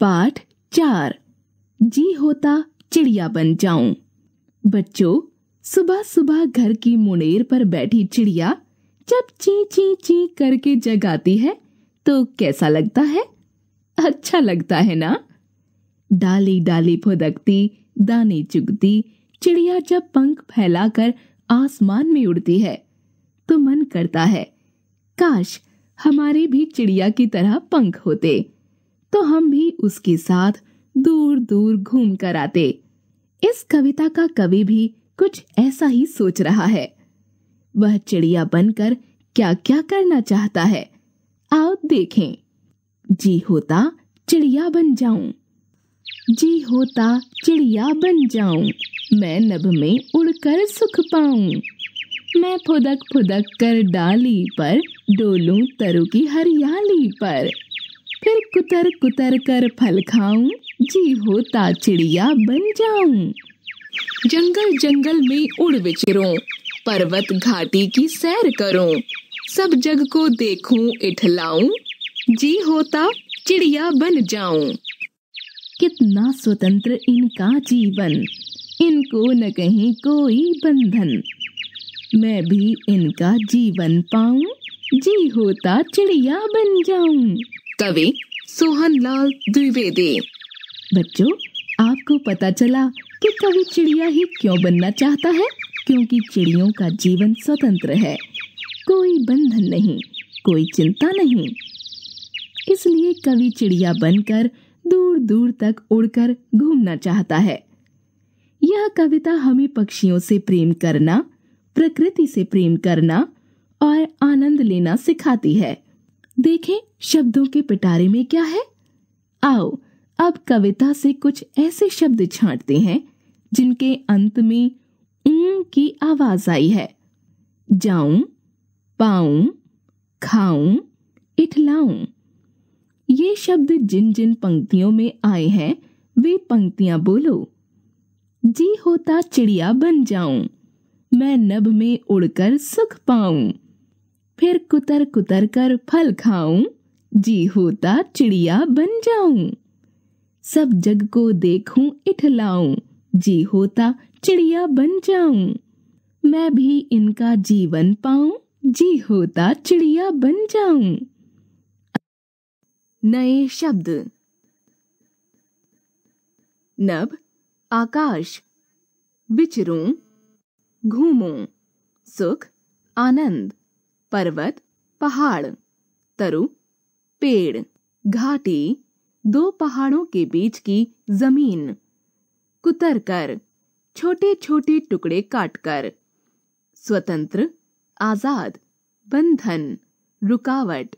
पाठ चार जी होता चिड़िया बन जाऊं बच्चों सुबह सुबह घर की मुनेर पर बैठी चिड़िया जब ची ची ची करके जगाती है तो कैसा लगता है अच्छा लगता है ना डाली डाली फुदकती दाने चुगती चिड़िया जब पंख फैलाकर आसमान में उड़ती है तो मन करता है काश हमारे भी चिड़िया की तरह पंख होते तो हम भी उसके साथ दूर दूर घूम कर आते इस कविता का कवि भी कुछ ऐसा ही सोच रहा है वह चिड़िया बनकर क्या क्या करना चाहता है आओ देखें जी होता चिड़िया बन जाऊं जी होता चिड़िया बन जाऊं मैं नभ में उड़कर सुख पाऊं मैं फुदक फुदक कर डाली पर डोलूं तरु की हरियाली पर फिर कुतर कुतर कर फल खाऊं जी होता चिड़िया बन जाऊं जंगल जंगल में उड़ विचरूं पर्वत घाटी की सैर करूं सब जग को देखूं इठलाऊं जी होता चिड़िया बन जाऊं कितना स्वतंत्र इनका जीवन इनको न कहीं कोई बंधन मैं भी इनका जीवन पाऊं जी होता चिड़िया बन जाऊं कवि सोहनलाल द्विवेदी बच्चों आपको पता चला कि कवि चिड़िया ही क्यों बनना चाहता है क्योंकि चिड़ियों का जीवन स्वतंत्र है कोई बंधन नहीं कोई चिंता नहीं इसलिए कवि चिड़िया बनकर दूर दूर तक उड़कर घूमना चाहता है यह कविता हमें पक्षियों से प्रेम करना प्रकृति से प्रेम करना और आनंद लेना सिखाती है देखें शब्दों के पिटारे में क्या है आओ अब कविता से कुछ ऐसे शब्द छांटते हैं जिनके अंत में ऊ की आवाज आई है जाऊं पाऊं खाऊं इठलाऊं ये शब्द जिन जिन पंक्तियों में आए हैं वे पंक्तियां बोलो जी होता चिड़िया बन जाऊं मैं नभ में उड़कर सुख पाऊं फिर कुतर कुतर कर फल खाऊं जी होता चिड़िया बन जाऊं सब जग को देखूं इठलाऊं जी होता चिड़िया बन जाऊं मैं भी इनका जीवन पाऊं जी होता चिड़िया बन जाऊं नए शब्द नभ आकाश विचरूं घूमूं सुख आनंद पर्वत पहाड़ तरु पेड़ घाटी दो पहाड़ों के बीच की जमीन कुतर कर छोटे छोटे टुकड़े काटकर स्वतंत्र आजाद बंधन रुकावट